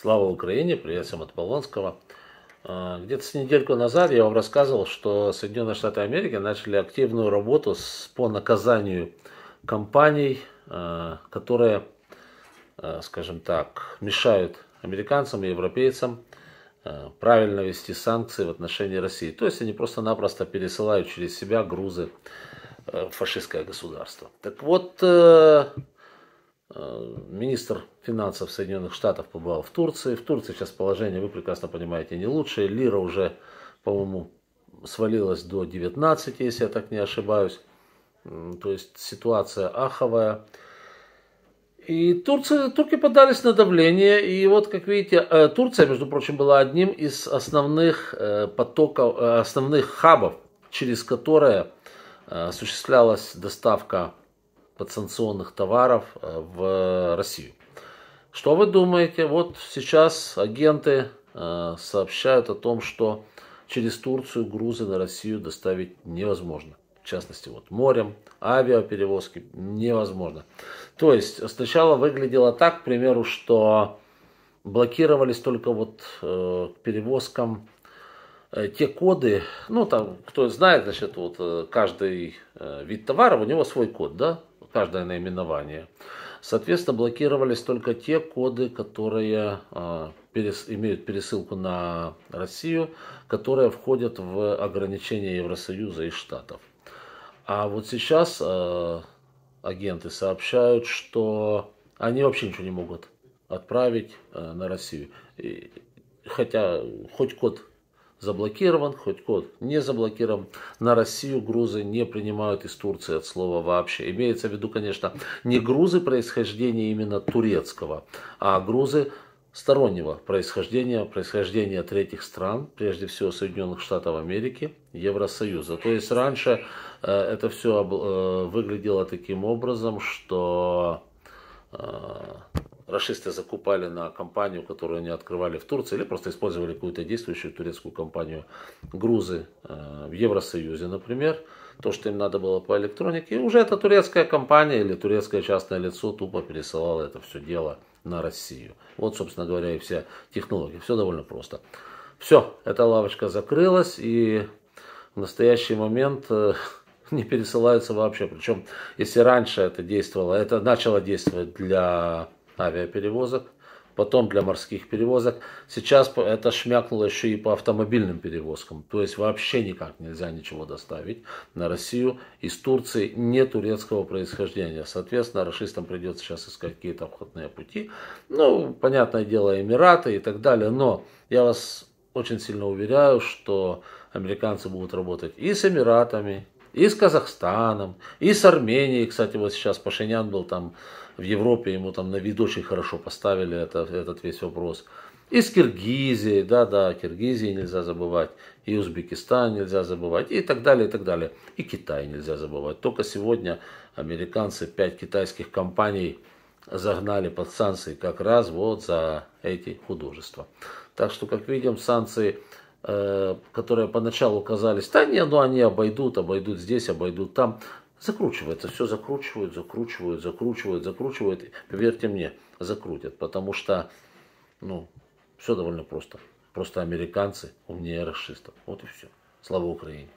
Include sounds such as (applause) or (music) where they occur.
Слава Украине, привет всем от Полонского. А, где-то с недельку назад я вам рассказывал, что Соединенные Штаты Америки начали активную работу по наказанию компаний, а, которые, а, скажем так, мешают американцам и европейцам правильно вести санкции в отношении России. То есть они просто-напросто пересылают через себя грузы э, фашистское государство. Так вот, э, Э, министр финансов Соединенных Штатов побывал в Турции. В Турции сейчас положение, вы прекрасно понимаете, не лучшее. Лира уже, по-моему, свалилась до 19, если я так не ошибаюсь. То есть ситуация аховая. И Турция, турки подались на давление. И вот, как видите, э, Турция, между прочим, была одним из основных э, потоков, основных хабов, через которые осуществлялась доставка подсанкционных товаров э, в Россию. Что вы думаете? Вот сейчас агенты э, сообщают о том, что через Турцию грузы на Россию доставить невозможно. В частности, вот морем, авиаперевозки невозможно. То есть сначала выглядело так, к примеру, что блокировались только вот э, перевозкам э, те коды, ну там, кто знает, значит, вот каждый вид товара, у него свой код, да, каждое наименование. Соответственно, блокировались только те коды, которые а, перес, имеют пересылку на Россию, которые входят в ограничения Евросоюза и Штатов. А вот сейчас э, агенты сообщают, что они вообще ничего не могут отправить э, на Россию. И, хотя хоть код заблокирован, хоть код не заблокирован. На Россию грузы не принимают из Турции от слова вообще. Имеется в виду, конечно, не грузы происхождения именно турецкого, а грузы стороннего происхождения, происхождения третьих стран, прежде всего Соединенных Штатов Америки, Евросоюза. То есть раньше э, это все об, э, выглядело таким образом, что э, Расисты закупали на компанию, которую они открывали в Турции, или просто использовали какую-то действующую турецкую компанию грузы э, в Евросоюзе, например, то, что им надо было по электронике. И уже эта турецкая компания или турецкое частное лицо тупо пересылало это все дело на Россию. Вот, собственно говоря, и все технологии. Все довольно просто. Все, эта лавочка закрылась, и в настоящий момент э, (laughs) не пересылаются вообще. Причем, если раньше это действовало, это начало действовать для авиаперевозок, потом для морских перевозок. Сейчас это шмякнуло еще и по автомобильным перевозкам. То есть вообще никак нельзя ничего доставить на Россию из Турции не турецкого происхождения. Соответственно, расистам придется сейчас искать какие-то обходные пути. Ну, понятное дело, Эмираты и так далее. Но я вас очень сильно уверяю, что американцы будут работать и с Эмиратами, и с Казахстаном, и с Арменией. Кстати, вот сейчас Пашинян был там в Европе, ему там на вид очень хорошо поставили это, этот весь вопрос. И с Киргизией, да-да, Киргизии нельзя забывать, и Узбекистан нельзя забывать, и так далее, и так далее. И Китай нельзя забывать. Только сегодня американцы пять китайских компаний загнали под санкции как раз вот за эти художества. Так что, как видим, санкции Э, которые поначалу казались, да не, ну они обойдут, обойдут здесь, обойдут там, закручивается, все закручивают, закручивают, закручивают, закручивают, поверьте мне, закрутят, потому что, ну, все довольно просто. Просто американцы умнее расистов. Вот и все. Слава Украине!